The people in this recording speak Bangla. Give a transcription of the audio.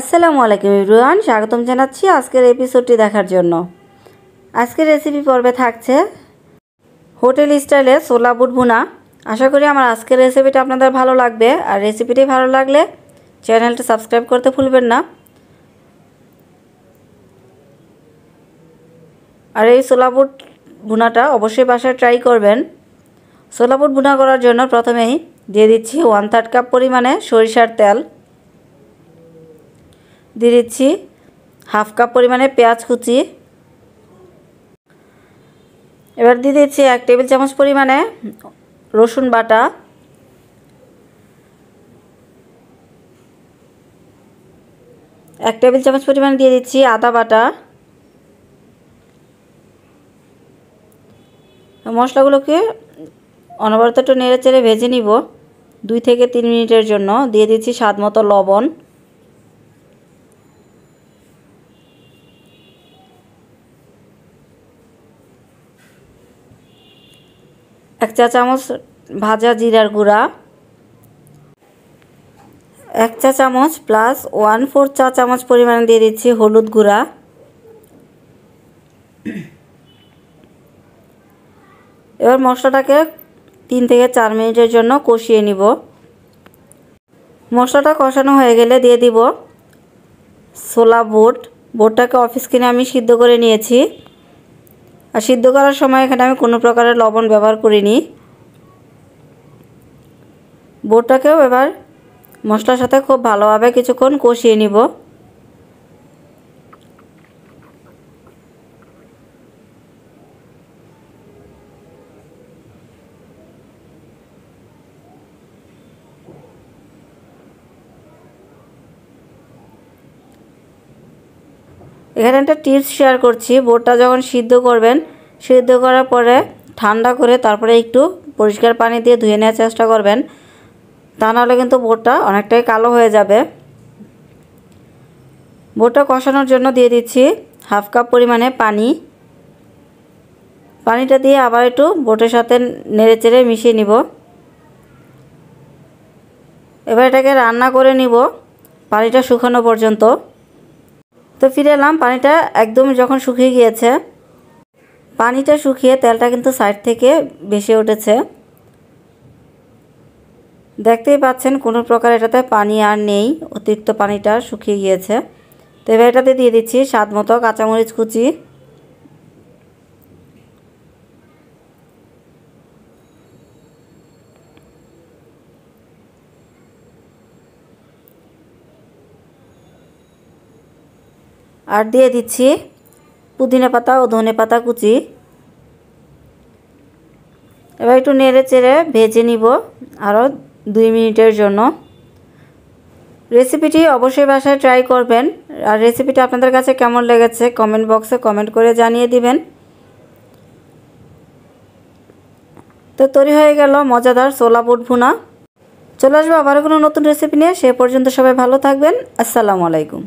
আসসালামু আলাইকুম ইব্রুয়ান স্বাগতম জানাচ্ছি আজকের এপিসোডটি দেখার জন্য আজকের রেসিপি পর্বে থাকছে হোটেল স্টাইলে সোলা বুট ভুনা আশা করি আমার আজকের রেসিপিটা আপনাদের ভালো লাগবে আর রেসিপিটি ভালো লাগলে চ্যানেলটা সাবস্ক্রাইব করতে ভুলবেন না আর এই সোলা বুট ভুনাটা অবশ্যই বাসায় ট্রাই করবেন সোলা বুট ভুনা করার জন্য প্রথমেই দিয়ে দিচ্ছি ওয়ান থার্ড কাপ পরিমাণে সরিষার তেল দিয়ে দিচ্ছি হাফ কাপ পরিমাণে পেঁয়াজ কুচি এবার দিয়ে দিচ্ছি এক টেবিল চামচ পরিমাণে রসুন বাটা এক টেবিল চামচ পরিমাণে দিয়ে দিচ্ছি আদা বাটা মশলাগুলোকে অনবরত একটু নেড়ে চেড়ে ভেজে নিব দুই থেকে তিন মিনিটের জন্য দিয়ে দিচ্ছি স্বাদ মতো লবণ এক চা চামচ ভাজা জিরার গুঁড়া এক চা চামচ প্লাস ওয়ান ফোর চা চামচ পরিমাণে দিয়ে দিচ্ছি হলুদ গুঁড়া এবার মশলাটাকে তিন থেকে চার মিনিটের জন্য কষিয়ে নিব মশলাটা কষানো হয়ে গেলে দিয়ে দিব ছোলা বুট বুটটাকে অফিস কিনে আমি সিদ্ধ করে নিয়েছি আর সিদ্ধ করার সময় এখানে আমি কোনো প্রকারের লবণ ব্যবহার করিনি বোটটাকেও এবার মশলার সাথে খুব ভালোভাবে কিছুক্ষণ কষিয়ে নিব এখানে একটা টিপস শেয়ার করছি বোটটা যখন সিদ্ধ করবেন সিদ্ধ করার পরে ঠান্ডা করে তারপরে একটু পরিষ্কার পানি দিয়ে ধুয়ে নেওয়ার চেষ্টা করবেন তা নাহলে কিন্তু বোটটা অনেকটাই কালো হয়ে যাবে বোটটা কষানোর জন্য দিয়ে দিচ্ছি হাফ কাপ পরিমাণে পানি পানিটা দিয়ে আবার একটু বোটের সাথে নেড়ে চেড়ে মিশিয়ে নিব এবার এটাকে রান্না করে নিব পানিটা শুকানো পর্যন্ত তো ফিরে এলাম পানিটা একদম যখন শুকিয়ে গিয়েছে পানিটা শুকিয়ে তেলটা কিন্তু সাইড থেকে বেশি উঠেছে দেখতেই পাচ্ছেন কোনো প্রকার এটাতে পানি আর নেই অতিরিক্ত পানিটা শুকিয়ে গিয়েছে তো এবার এটাতে দিয়ে দিচ্ছি স্বাদ মতো কাঁচামরিচ কুচি আর দিয়ে দিচ্ছি পুদিনা পাতা ও ধনে পাতা কুচি এবার একটু নেড়ে চেড়ে ভেজে নিব আরও দুই মিনিটের জন্য রেসিপিটি অবশ্যই বাসায় ট্রাই করবেন আর রেসিপিটি আপনাদের কাছে কেমন লেগেছে কমেন্ট বক্সে কমেন্ট করে জানিয়ে দিবেন তো তৈরি হয়ে গেল মজাদার সোলা বুট ভুনা চলে আসবো আবার কোনো নতুন রেসিপি নিয়ে সে পর্যন্ত সবাই ভালো থাকবেন আসসালামু আলাইকুম